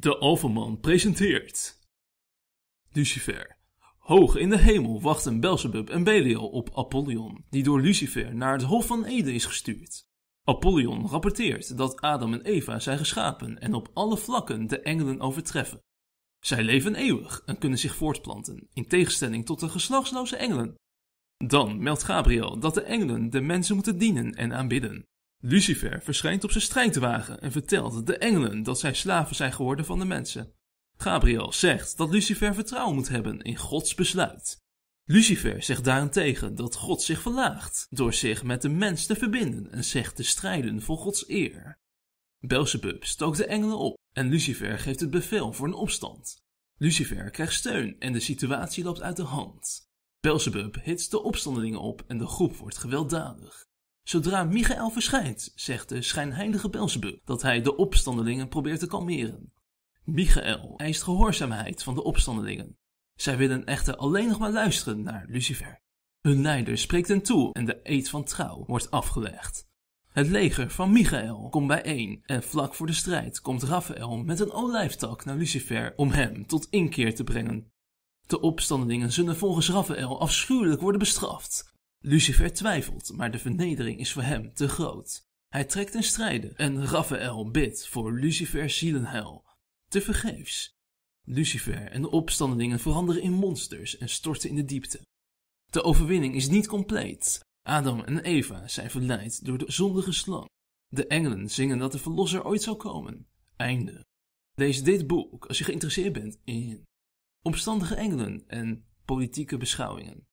De Overman presenteert Lucifer. Hoog in de hemel wachten Belzebub en Belial op Apollyon, die door Lucifer naar het Hof van Eden is gestuurd. Apollyon rapporteert dat Adam en Eva zijn geschapen en op alle vlakken de engelen overtreffen. Zij leven eeuwig en kunnen zich voortplanten, in tegenstelling tot de geslachtsloze engelen. Dan meldt Gabriel dat de engelen de mensen moeten dienen en aanbidden. Lucifer verschijnt op zijn strijdwagen en vertelt de engelen dat zij slaven zijn geworden van de mensen. Gabriel zegt dat Lucifer vertrouwen moet hebben in Gods besluit. Lucifer zegt daarentegen dat God zich verlaagt door zich met de mens te verbinden en zegt te strijden voor Gods eer. Belzebub stookt de engelen op en Lucifer geeft het bevel voor een opstand. Lucifer krijgt steun en de situatie loopt uit de hand. Belzebub hitst de opstandelingen op en de groep wordt gewelddadig. Zodra Michael verschijnt, zegt de schijnheilige Belzebub dat hij de opstandelingen probeert te kalmeren. Michael eist gehoorzaamheid van de opstandelingen. Zij willen echter alleen nog maar luisteren naar Lucifer. Hun leider spreekt hen toe en de eed van trouw wordt afgelegd. Het leger van Michael komt bijeen en vlak voor de strijd komt Raphaël met een olijftak naar Lucifer om hem tot inkeer te brengen. De opstandelingen zullen volgens Raphaël afschuwelijk worden bestraft Lucifer twijfelt, maar de vernedering is voor hem te groot. Hij trekt een strijden en Raphaël bidt voor Lucifer's zielenhel. Te vergeefs. Lucifer en de opstandelingen veranderen in monsters en storten in de diepte. De overwinning is niet compleet. Adam en Eva zijn verleid door de zondige slang. De engelen zingen dat de verlosser ooit zal komen. Einde. Lees dit boek als je geïnteresseerd bent in omstandige engelen en politieke beschouwingen.